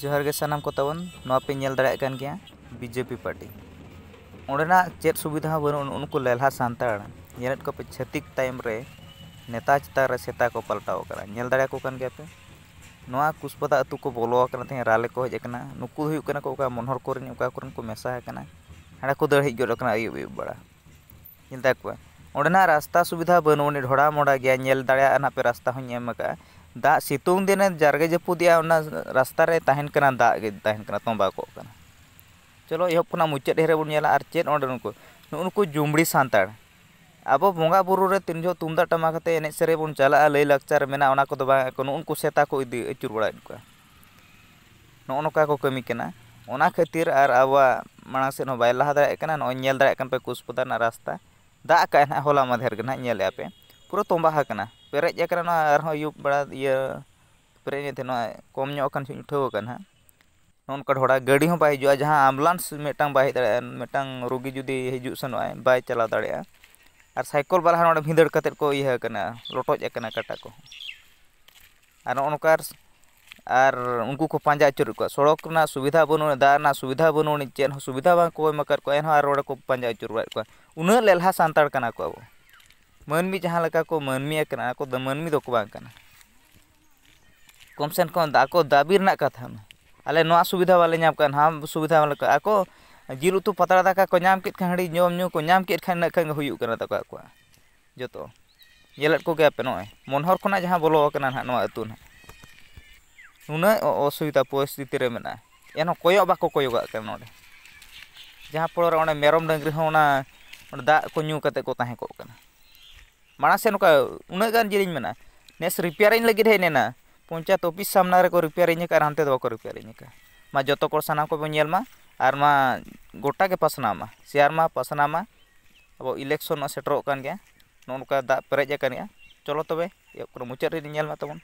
जोहर के सामान को तबन पे गया बीजेपी पार्टी ओना चेद सुविधा बनू उनको लेलहा सानतार नेलद को पे छतिक टाइम रे नेता चितार सेता को पलटाव नेल दाड़ा पे नवा कुसपदा अतु को बोलो थे राले को हज कना को का मनहर को मेसा कना को दड़ हज गयो कना अयु बड़ा नेल दाड़ा अड़ना रास्ता सुविधा बनू ढड़ा मोड़ा गया नेल दाड़ा पे रास्ता हूँ दा सितुंग दिन जारगे जपूदे रास्ता तहन दागन तंबाको चलो इहबना मुचाद हेरे बोला और चेद अंड नुकू जुमड़ी सानाड़ अब बंगा बुरू तीन जो तुमदा टमा एन से बो चला लई लक्षार मे नुकू सेता को अचुर बड़ा नौनका को कमी खातर और अब मांग सब लहा दाएं नोल पे कुशप्रधान रास्ता दाग का ना होला मधेर के ना नल पे पूरा तोबाकना पेरेज युग बड़ा पेरे कम उठाकर ना नौका ढोड़ा गाड़ी बै हजा जहाँ एम्बुलेंस मेटा बै हजार रुगी जुदी हजू से ना बै चला दर सैकल वाला ना भिंदड़ को इकना लटोजना काटा को नौकर और उनको को पाजा अचुर सड़क सुविधा बनू दाना सुविधा बनू चेन सुविधा बाकर एन रोड को पाजा अचुर उन्ना लेलहा सानता को अब मानमी जहाँ को मानमी को मानमी को कम आपको दाबी कथा आले ना सुविधा बाले नाम हाँ सुविधा आपको जिल उतु पतरा दाका को नाम कित खान हड़ी जम को नाम कित खान इन खान जो तो येल को नए मनोहर खुना जहाँ ना हाँ अतु ना नुना असुविधा परिस्थिति में एन कय बाको कय ना जहाँ फल मेरम डांगी दाग को नुकते को मांगे नौका उन्ना जिली में नेस रिपेयरिंग लगे हेना पंचायत ऑफिस सामना रेक रिपेयर हाथे रिपेयरिंग रिपेयर माँ जो को सामना को बोलमा और माँ गोटा के पासनामा सेयरमा पासनामा अब इलेक्शन सेटरों ना दाग पेरेज चलो तब तो एक मुचाद रेलमा तब